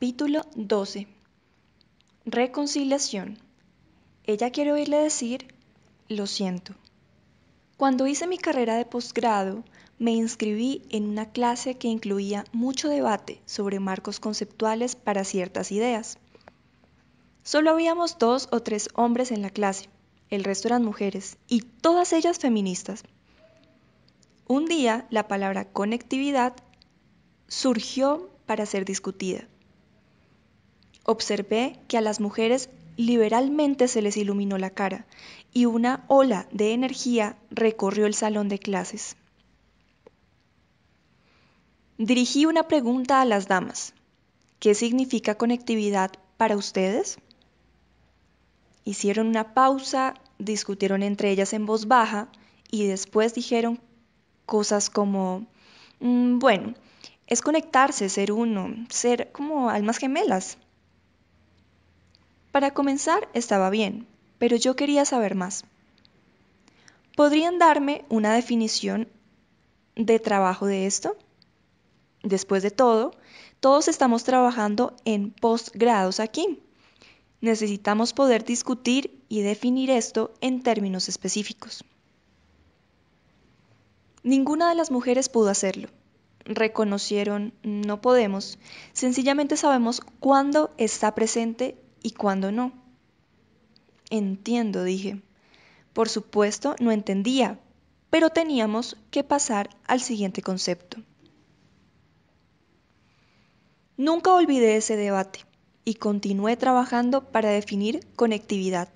Capítulo 12. Reconciliación. Ella quiere oírle decir, lo siento. Cuando hice mi carrera de posgrado, me inscribí en una clase que incluía mucho debate sobre marcos conceptuales para ciertas ideas. Solo habíamos dos o tres hombres en la clase, el resto eran mujeres, y todas ellas feministas. Un día la palabra conectividad surgió para ser discutida. Observé que a las mujeres liberalmente se les iluminó la cara y una ola de energía recorrió el salón de clases. Dirigí una pregunta a las damas. ¿Qué significa conectividad para ustedes? Hicieron una pausa, discutieron entre ellas en voz baja y después dijeron cosas como, mm, bueno, es conectarse, ser uno, ser como almas gemelas. Para comenzar estaba bien, pero yo quería saber más. ¿Podrían darme una definición de trabajo de esto? Después de todo, todos estamos trabajando en postgrados aquí. Necesitamos poder discutir y definir esto en términos específicos. Ninguna de las mujeres pudo hacerlo. Reconocieron, no podemos, sencillamente sabemos cuándo está presente y cuándo no. Entiendo, dije. Por supuesto, no entendía, pero teníamos que pasar al siguiente concepto. Nunca olvidé ese debate y continué trabajando para definir conectividad,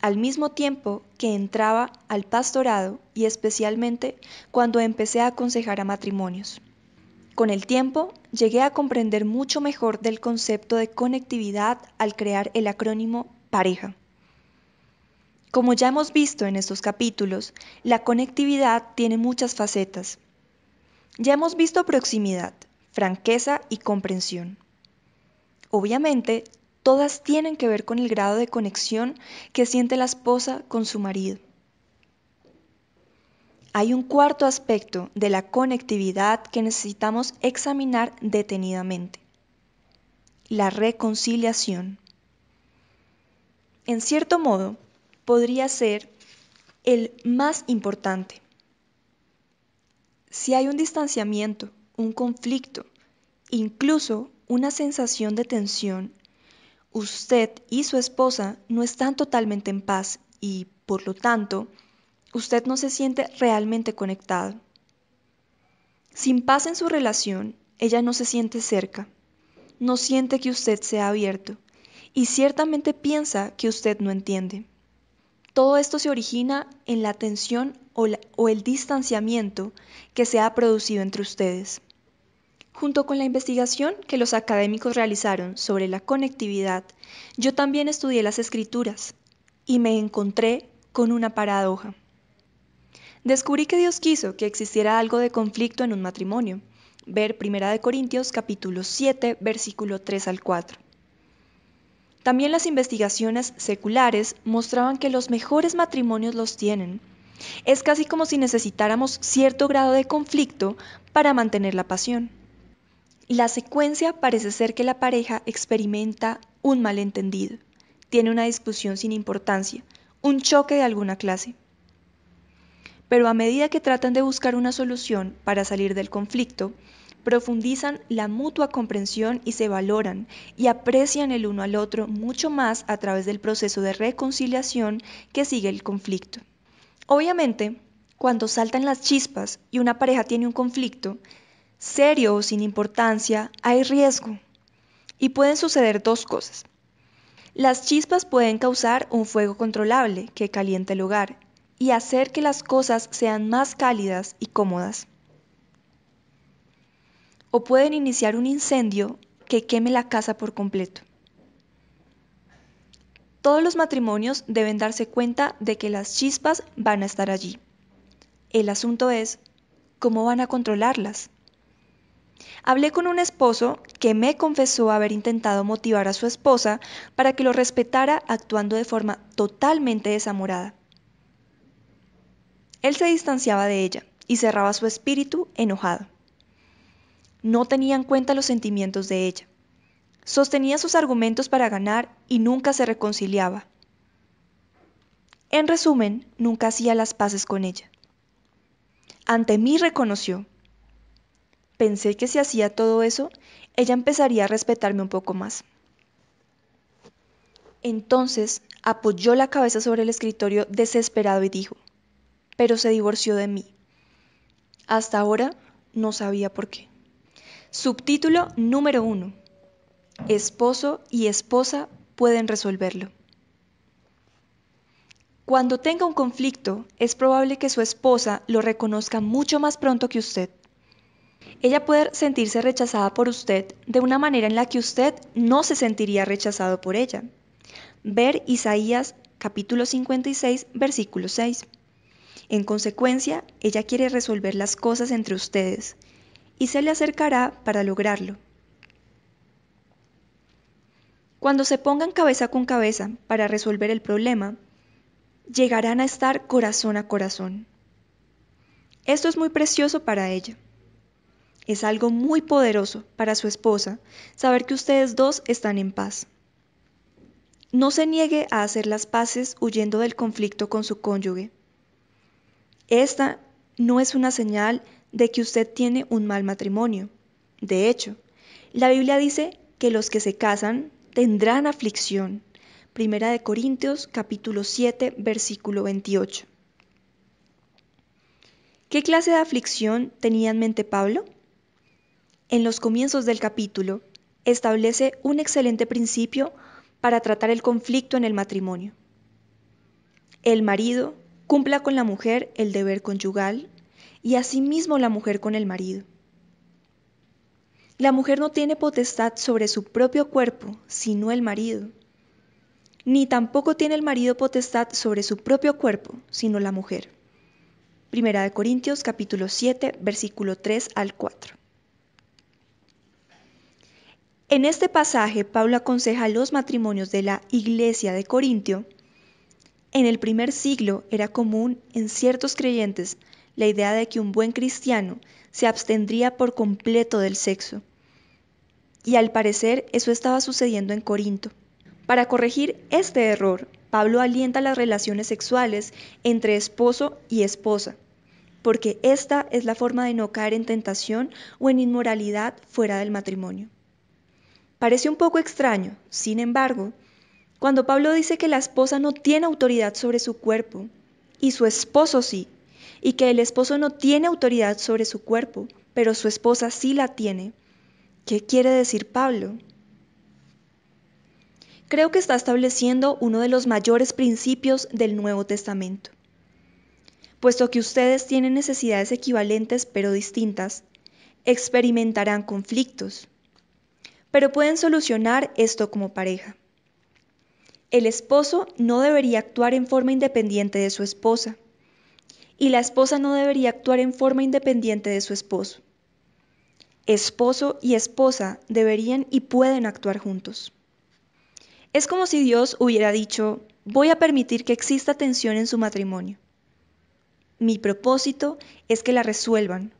al mismo tiempo que entraba al pastorado y especialmente cuando empecé a aconsejar a matrimonios. Con el tiempo, llegué a comprender mucho mejor del concepto de conectividad al crear el acrónimo pareja. Como ya hemos visto en estos capítulos, la conectividad tiene muchas facetas. Ya hemos visto proximidad, franqueza y comprensión. Obviamente, todas tienen que ver con el grado de conexión que siente la esposa con su marido. Hay un cuarto aspecto de la conectividad que necesitamos examinar detenidamente. La reconciliación. En cierto modo, podría ser el más importante. Si hay un distanciamiento, un conflicto, incluso una sensación de tensión, usted y su esposa no están totalmente en paz y, por lo tanto, usted no se siente realmente conectado. Sin paz en su relación, ella no se siente cerca, no siente que usted sea abierto y ciertamente piensa que usted no entiende. Todo esto se origina en la tensión o, o, el distanciamiento que se ha producido entre ustedes. Junto con la investigación que los académicos realizaron sobre la conectividad, yo también estudié las escrituras y me encontré con una paradoja. Descubrí que Dios quiso que existiera algo de conflicto en un matrimonio. Ver 1 Corintios capítulo 7, versículo 3 al 4. También las investigaciones seculares mostraban que los mejores matrimonios los tienen. Es casi como si necesitáramos cierto grado de conflicto para mantener la pasión. La secuencia parece ser que la pareja experimenta un malentendido, tiene una discusión sin importancia, un choque de alguna clase pero a medida que tratan de buscar una solución para salir del conflicto, profundizan la mutua comprensión y se valoran y aprecian el uno al otro mucho más a través del proceso de reconciliación que sigue el conflicto. Obviamente, cuando saltan las chispas y una pareja tiene un conflicto, serio o sin importancia, hay riesgo. Y pueden suceder dos cosas. Las chispas pueden causar un fuego controlable que calienta el hogar y hacer que las cosas sean más cálidas y cómodas. O pueden iniciar un incendio que queme la casa por completo. Todos los matrimonios deben darse cuenta de que las chispas van a estar allí. El asunto es, ¿cómo van a controlarlas? Hablé con un esposo que me confesó haber intentado motivar a su esposa para que lo respetara actuando de forma totalmente desamorada. Él se distanciaba de ella y cerraba su espíritu enojado. No tenía en cuenta los sentimientos de ella. Sostenía sus argumentos para ganar y nunca se reconciliaba. En resumen, nunca hacía las paces con ella. Ante mí reconoció. Pensé que si hacía todo eso, ella empezaría a respetarme un poco más. Entonces apoyó la cabeza sobre el escritorio desesperado y dijo, pero se divorció de mí. Hasta ahora no sabía por qué. Subtítulo número 1. Esposo y esposa pueden resolverlo. Cuando tenga un conflicto, es probable que su esposa lo reconozca mucho más pronto que usted. Ella puede sentirse rechazada por usted de una manera en la que usted no se sentiría rechazado por ella. Ver Isaías capítulo 56, versículo 6. En consecuencia, ella quiere resolver las cosas entre ustedes y se le acercará para lograrlo. Cuando se pongan cabeza con cabeza para resolver el problema, llegarán a estar corazón a corazón. Esto es muy precioso para ella. Es algo muy poderoso para su esposa saber que ustedes dos están en paz. No se niegue a hacer las paces huyendo del conflicto con su cónyuge. Esta no es una señal de que usted tiene un mal matrimonio. De hecho, la Biblia dice que los que se casan tendrán aflicción. Primera de Corintios capítulo 7 versículo 28. ¿Qué clase de aflicción tenía en mente Pablo? En los comienzos del capítulo establece un excelente principio para tratar el conflicto en el matrimonio. El marido Cumpla con la mujer el deber conyugal y asimismo la mujer con el marido. La mujer no tiene potestad sobre su propio cuerpo, sino el marido. Ni tampoco tiene el marido potestad sobre su propio cuerpo, sino la mujer. Primera de Corintios capítulo 7, versículo 3 al 4. En este pasaje, Pablo aconseja a los matrimonios de la iglesia de Corintio en el primer siglo era común en ciertos creyentes la idea de que un buen cristiano se abstendría por completo del sexo. Y al parecer eso estaba sucediendo en Corinto. Para corregir este error, Pablo alienta las relaciones sexuales entre esposo y esposa, porque esta es la forma de no caer en tentación o en inmoralidad fuera del matrimonio. Parece un poco extraño, sin embargo, cuando Pablo dice que la esposa no tiene autoridad sobre su cuerpo y su esposo sí, y que el esposo no tiene autoridad sobre su cuerpo, pero su esposa sí la tiene, ¿qué quiere decir Pablo? Creo que está estableciendo uno de los mayores principios del Nuevo Testamento. Puesto que ustedes tienen necesidades equivalentes pero distintas, experimentarán conflictos, pero pueden solucionar esto como pareja el esposo no debería actuar en forma independiente de su esposa y la esposa no debería actuar en forma independiente de su esposo. Esposo y esposa deberían y pueden actuar juntos. Es como si Dios hubiera dicho, voy a permitir que exista tensión en su matrimonio. Mi propósito es que la resuelvan,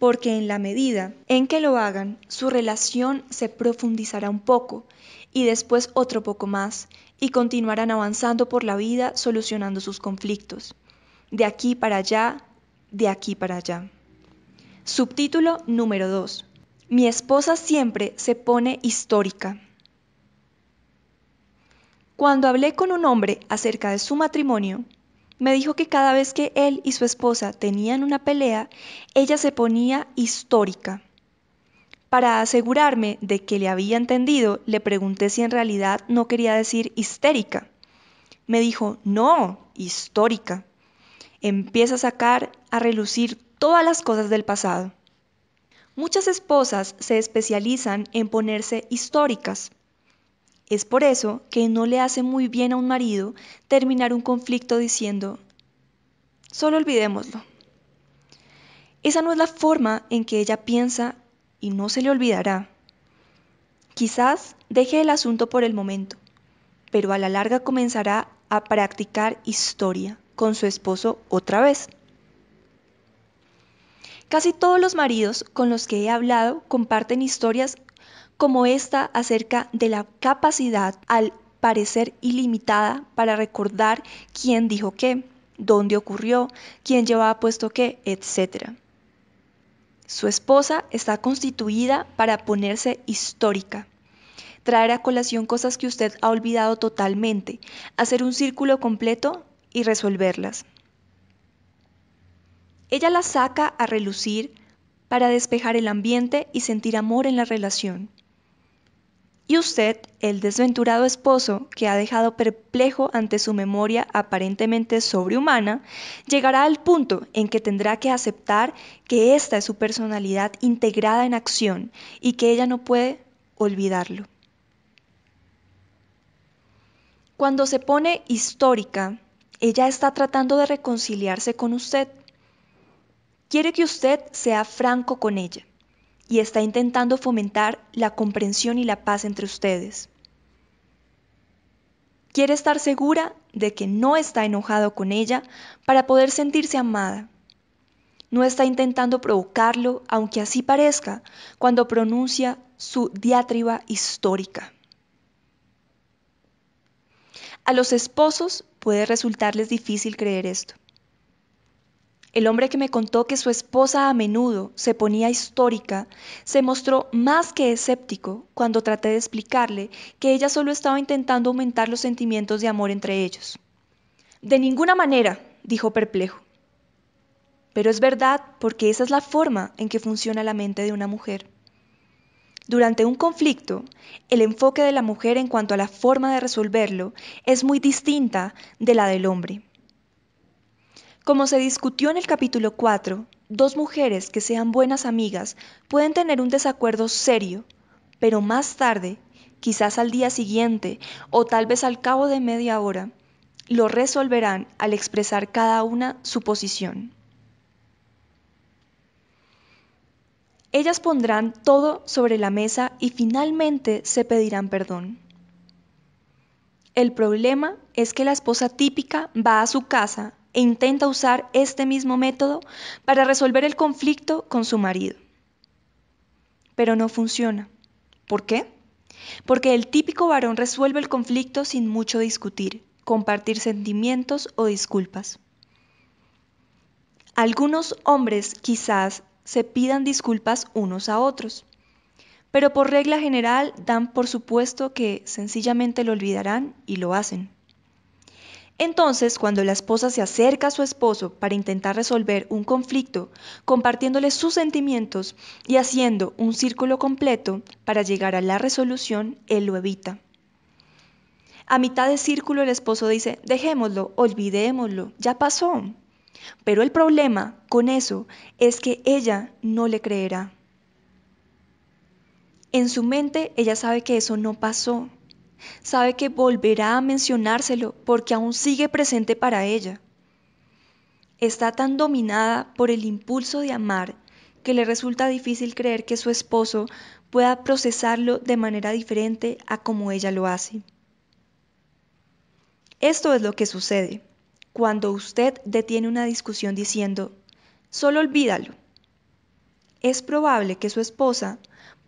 porque en la medida en que lo hagan, su relación se profundizará un poco y después otro poco más, y continuarán avanzando por la vida solucionando sus conflictos, de aquí para allá, de aquí para allá. Subtítulo número 2. Mi esposa siempre se pone histórica. Cuando hablé con un hombre acerca de su matrimonio, me dijo que cada vez que él y su esposa tenían una pelea, ella se ponía histórica. Para asegurarme de que le había entendido, le pregunté si en realidad no quería decir histérica. Me dijo, no, histórica. Empieza a sacar a relucir todas las cosas del pasado. Muchas esposas se especializan en ponerse históricas. Es por eso que no le hace muy bien a un marido terminar un conflicto diciendo, solo olvidémoslo. Esa no es la forma en que ella piensa y no se le olvidará. Quizás deje el asunto por el momento, pero a la larga comenzará a practicar historia con su esposo otra vez. Casi todos los maridos con los que he hablado comparten historias como esta acerca de la capacidad al parecer ilimitada para recordar quién dijo qué, dónde ocurrió, quién llevaba puesto qué, etc. Su esposa está constituida para ponerse histórica. Traer a colación cosas que usted ha olvidado totalmente, hacer un círculo completo y resolverlas. Ella las saca a relucir para despejar el ambiente y sentir amor en la relación y usted, el desventurado esposo que ha dejado perplejo ante su memoria aparentemente sobrehumana, llegará al punto en que tendrá que aceptar que esta es su personalidad integrada en acción y que ella no puede olvidarlo. Cuando se pone histórica, ella está tratando de reconciliarse con usted. Quiere que usted sea franco con ella y está intentando fomentar la comprensión y la paz entre ustedes. Quiere estar segura de que no está enojado con ella para poder sentirse amada. No está intentando provocarlo, aunque así parezca, cuando pronuncia su diatriba histórica. A los esposos puede resultarles difícil creer esto. El hombre que me contó que su esposa a menudo se ponía histórica se mostró más que escéptico cuando traté de explicarle que ella solo estaba intentando aumentar los sentimientos de amor entre ellos. De ninguna manera, dijo perplejo. Pero es verdad porque esa es la forma en que funciona la mente de una mujer. Durante un conflicto, el enfoque de la mujer en cuanto a la forma de resolverlo es muy distinta de la del hombre. Como se discutió en el capítulo 4, dos mujeres que sean buenas amigas pueden tener un desacuerdo serio, pero más tarde, quizás al día siguiente o tal vez al cabo de media hora, lo resolverán al expresar cada una su posición. Ellas pondrán todo sobre la mesa y finalmente se pedirán perdón. El problema es que la esposa típica va a su casa e intenta usar este mismo método para resolver el conflicto con su marido. Pero no funciona. ¿Por qué? Porque el típico varón resuelve el conflicto sin mucho discutir, compartir sentimientos o disculpas. Algunos hombres quizás se pidan disculpas unos a otros, pero por regla general dan por supuesto que sencillamente lo olvidarán y lo hacen. Entonces, cuando la esposa se acerca a su esposo para intentar resolver un conflicto, compartiéndole sus sentimientos y haciendo un círculo completo para llegar a la resolución, él lo evita. A mitad de círculo el esposo dice, dejémoslo, olvidémoslo, ya pasó. Pero el problema con eso es que ella no le creerá. En su mente ella sabe que eso no pasó, sabe que volverá a mencionárselo porque aún sigue presente para ella. Está tan dominada por el impulso de amar que le resulta difícil creer que su esposo pueda procesarlo de manera diferente a como ella lo hace. Esto es lo que sucede cuando usted detiene una discusión diciendo, solo olvídalo. Es probable que su esposa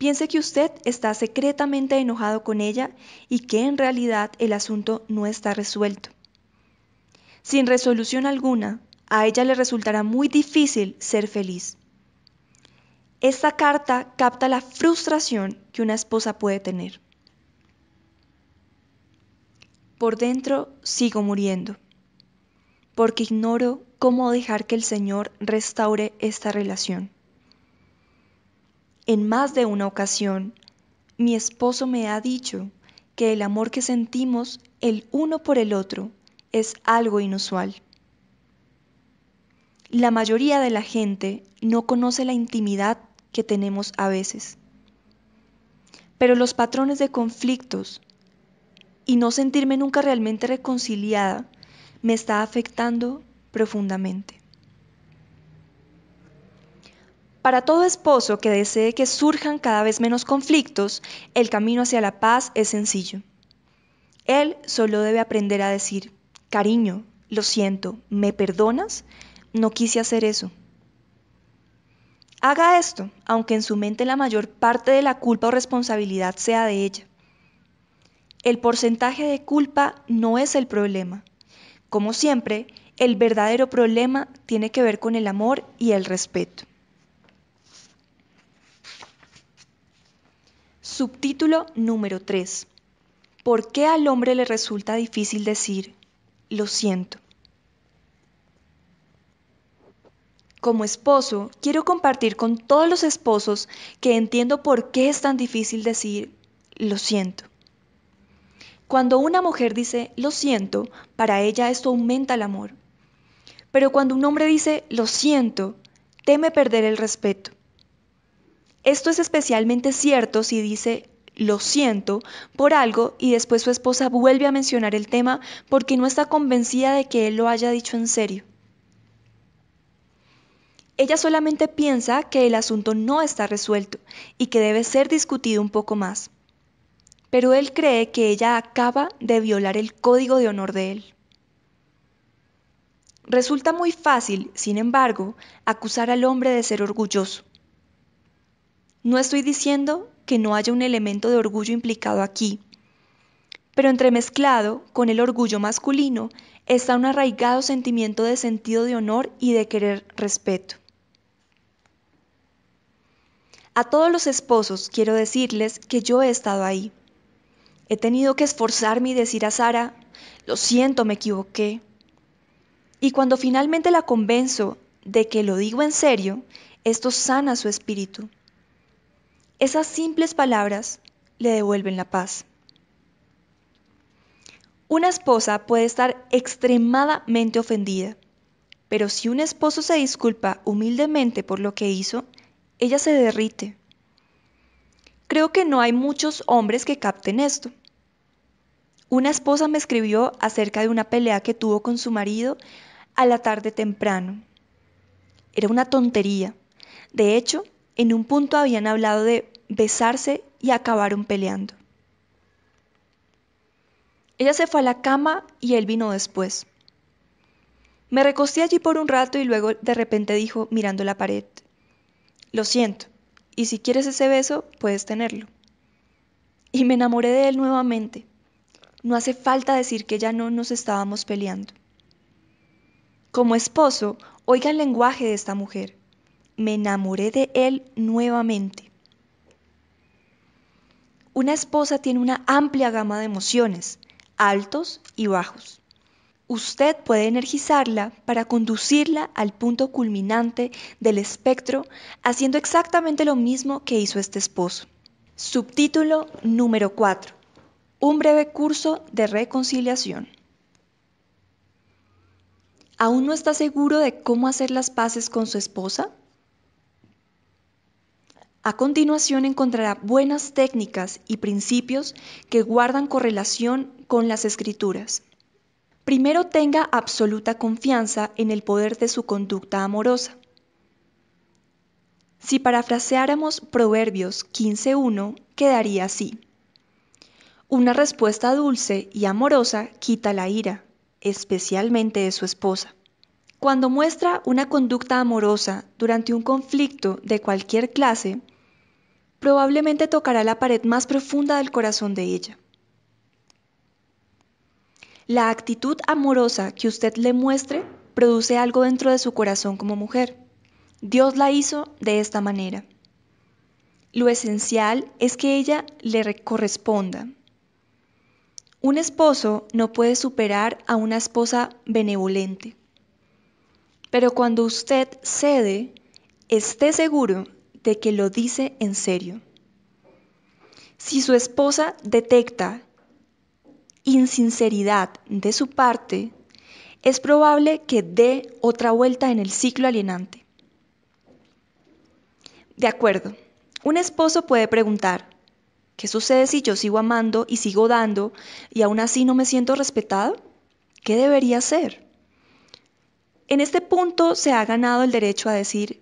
Piense que usted está secretamente enojado con ella y que en realidad el asunto no está resuelto. Sin resolución alguna, a ella le resultará muy difícil ser feliz. Esta carta capta la frustración que una esposa puede tener. Por dentro sigo muriendo, porque ignoro cómo dejar que el Señor restaure esta relación. En más de una ocasión, mi esposo me ha dicho que el amor que sentimos el uno por el otro es algo inusual. La mayoría de la gente no conoce la intimidad que tenemos a veces, pero los patrones de conflictos y no sentirme nunca realmente reconciliada me está afectando profundamente. Para todo esposo que desee que surjan cada vez menos conflictos, el camino hacia la paz es sencillo. Él solo debe aprender a decir, cariño, lo siento, ¿me perdonas? No quise hacer eso. Haga esto, aunque en su mente la mayor parte de la culpa o responsabilidad sea de ella. El porcentaje de culpa no es el problema. Como siempre, el verdadero problema tiene que ver con el amor y el respeto. Subtítulo número 3. ¿Por qué al hombre le resulta difícil decir, lo siento? Como esposo, quiero compartir con todos los esposos que entiendo por qué es tan difícil decir, lo siento. Cuando una mujer dice, lo siento, para ella esto aumenta el amor. Pero cuando un hombre dice, lo siento, teme perder el respeto. Esto es especialmente cierto si dice lo siento por algo y después su esposa vuelve a mencionar el tema porque no está convencida de que él lo haya dicho en serio. Ella solamente piensa que el asunto no está resuelto y que debe ser discutido un poco más. Pero él cree que ella acaba de violar el código de honor de él. Resulta muy fácil, sin embargo, acusar al hombre de ser orgulloso. No estoy diciendo que no haya un elemento de orgullo implicado aquí, pero entremezclado con el orgullo masculino está un arraigado sentimiento de sentido de honor y de querer respeto. A todos los esposos quiero decirles que yo he estado ahí. He tenido que esforzarme y decir a Sara, lo siento, me equivoqué. Y cuando finalmente la convenzo de que lo digo en serio, esto sana su espíritu. Esas simples palabras le devuelven la paz. Una esposa puede estar extremadamente ofendida, pero si un esposo se disculpa humildemente por lo que hizo, ella se derrite. Creo que no hay muchos hombres que capten esto. Una esposa me escribió acerca de una pelea que tuvo con su marido a la tarde temprano. Era una tontería. De hecho, en un punto habían hablado de besarse y acabaron peleando. Ella se fue a la cama y él vino después. Me recosté allí por un rato y luego de repente dijo, mirando la pared, Lo siento, y si quieres ese beso, puedes tenerlo. Y me enamoré de él nuevamente. No hace falta decir que ya no nos estábamos peleando. Como esposo, oiga el lenguaje de esta mujer me enamoré de él nuevamente. Una esposa tiene una amplia gama de emociones, altos y bajos. Usted puede energizarla para conducirla al punto culminante del espectro haciendo exactamente lo mismo que hizo este esposo. Subtítulo número 4. Un breve curso de reconciliación. ¿Aún no está seguro de cómo hacer las paces con su esposa? A continuación encontrará buenas técnicas y principios que guardan correlación con las escrituras. Primero tenga absoluta confianza en el poder de su conducta amorosa. Si parafraseáramos Proverbios 15.1, quedaría así. Una respuesta dulce y amorosa quita la ira, especialmente de su esposa. Cuando muestra una conducta amorosa durante un conflicto de cualquier clase, probablemente tocará la pared más profunda del corazón de ella. La actitud amorosa que usted le muestre produce algo dentro de su corazón como mujer. Dios la hizo de esta manera. Lo esencial es que ella le corresponda. Un esposo no puede superar a una esposa benevolente. Pero cuando usted cede, esté seguro de que lo dice en serio. Si su esposa detecta insinceridad de su parte, es probable que dé otra vuelta en el ciclo alienante. De acuerdo, un esposo puede preguntar, ¿qué sucede si yo sigo amando y sigo dando y aún así no me siento respetado? ¿Qué debería hacer? En este punto se ha ganado el derecho a decir,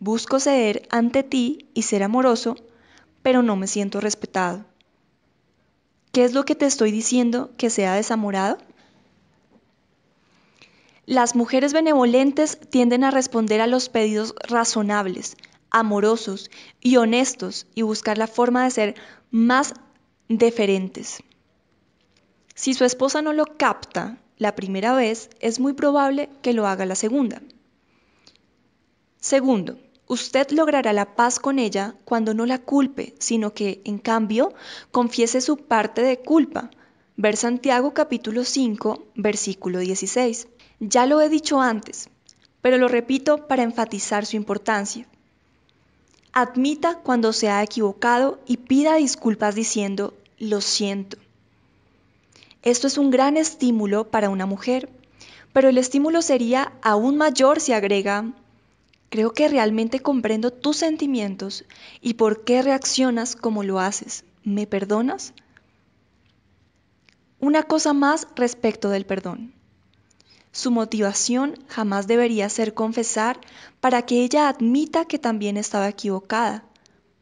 busco ceder ante ti y ser amoroso, pero no me siento respetado. ¿Qué es lo que te estoy diciendo que sea desamorado? Las mujeres benevolentes tienden a responder a los pedidos razonables, amorosos y honestos y buscar la forma de ser más deferentes. Si su esposa no lo capta la primera vez, es muy probable que lo haga la segunda. Segundo, usted logrará la paz con ella cuando no la culpe, sino que, en cambio, confiese su parte de culpa. Ver Santiago capítulo 5, versículo 16. Ya lo he dicho antes, pero lo repito para enfatizar su importancia. Admita cuando se ha equivocado y pida disculpas diciendo, lo siento. Esto es un gran estímulo para una mujer, pero el estímulo sería aún mayor si agrega, creo que realmente comprendo tus sentimientos y por qué reaccionas como lo haces. ¿Me perdonas? Una cosa más respecto del perdón. Su motivación jamás debería ser confesar para que ella admita que también estaba equivocada,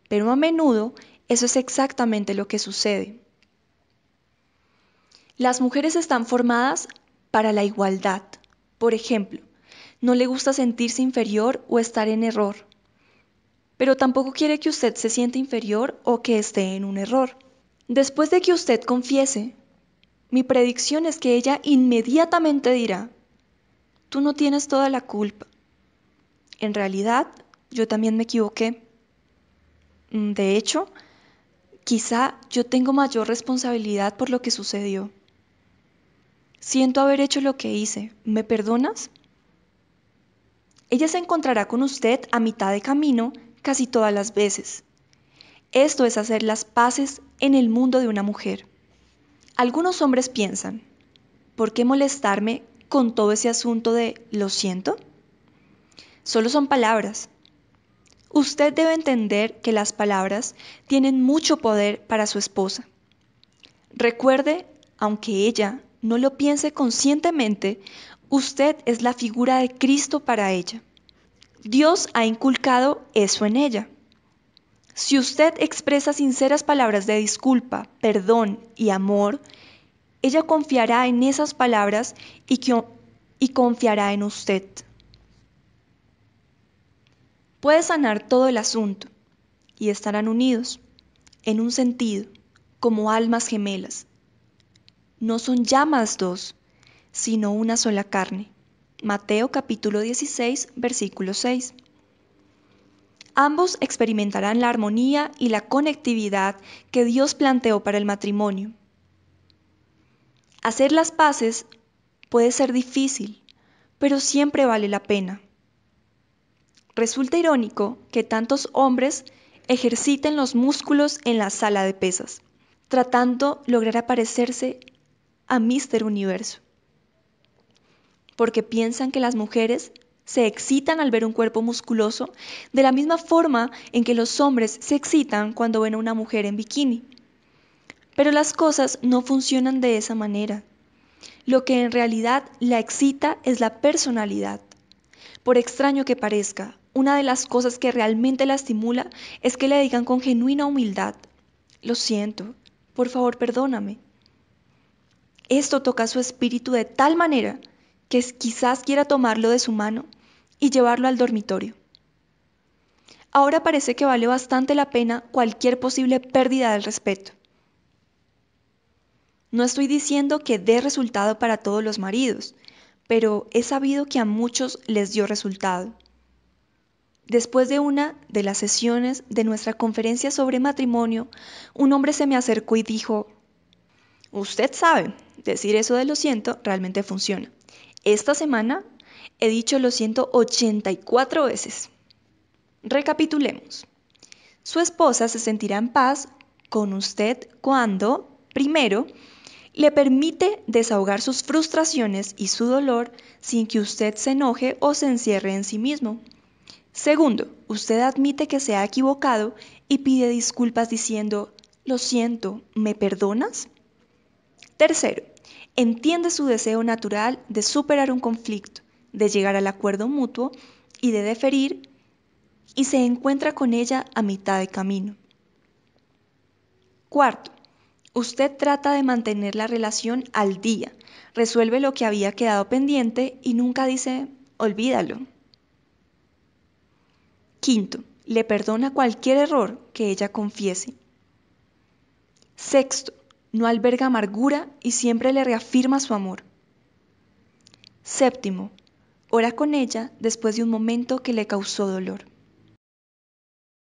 pero a menudo eso es exactamente lo que sucede. Las mujeres están formadas para la igualdad. Por ejemplo, no le gusta sentirse inferior o estar en error, pero tampoco quiere que usted se sienta inferior o que esté en un error. Después de que usted confiese, mi predicción es que ella inmediatamente dirá, tú no tienes toda la culpa. En realidad, yo también me equivoqué. Mm, de hecho, quizá yo tengo mayor responsabilidad por lo que sucedió. Siento haber hecho lo que hice. ¿Me perdonas? Ella se encontrará con usted a mitad de camino casi todas las veces. Esto es hacer las paces en el mundo de una mujer. Algunos hombres piensan, ¿por qué molestarme con todo ese asunto de lo siento? Solo son palabras. Usted debe entender que las palabras tienen mucho poder para su esposa. Recuerde, aunque ella no lo piense conscientemente, usted es la figura de Cristo para ella. Dios ha inculcado eso en ella. Si usted expresa sinceras palabras de disculpa, perdón y amor, ella confiará en esas palabras y, y confiará en usted. Puede sanar todo el asunto y estarán unidos, en un sentido, como almas gemelas, no son llamas dos, sino una sola carne. Mateo capítulo 16, versículo 6. Ambos experimentarán la armonía y la conectividad que Dios planteó para el matrimonio. Hacer las paces puede ser difícil, pero siempre vale la pena. Resulta irónico que tantos hombres ejerciten los músculos en la sala de pesas, tratando lograr aparecerse a Mister Universo. Porque piensan que las mujeres se excitan al ver un cuerpo musculoso de la misma forma en que los hombres se excitan cuando ven a una mujer en bikini. Pero las cosas no funcionan de esa manera. Lo que en realidad la excita es la personalidad. Por extraño que parezca, una de las cosas que realmente la estimula es que le digan con genuina humildad, lo siento, por favor perdóname, esto toca su espíritu de tal manera que quizás quiera tomarlo de su mano y llevarlo al dormitorio. Ahora parece que vale bastante la pena cualquier posible pérdida del respeto. No estoy diciendo que dé resultado para todos los maridos, pero he sabido que a muchos les dio resultado. Después de una de las sesiones de nuestra conferencia sobre matrimonio, un hombre se me acercó y dijo, Usted sabe, decir eso de lo siento realmente funciona. Esta semana he dicho lo siento 84 veces. Recapitulemos. Su esposa se sentirá en paz con usted cuando, primero, le permite desahogar sus frustraciones y su dolor sin que usted se enoje o se encierre en sí mismo. Segundo, usted admite que se ha equivocado y pide disculpas diciendo, lo siento, ¿me perdonas? Tercero, entiende su deseo natural de superar un conflicto, de llegar al acuerdo mutuo y de deferir, y se encuentra con ella a mitad de camino. Cuarto, usted trata de mantener la relación al día, resuelve lo que había quedado pendiente y nunca dice, olvídalo. Quinto, le perdona cualquier error que ella confiese. Sexto, no alberga amargura y siempre le reafirma su amor. Séptimo, ora con ella después de un momento que le causó dolor.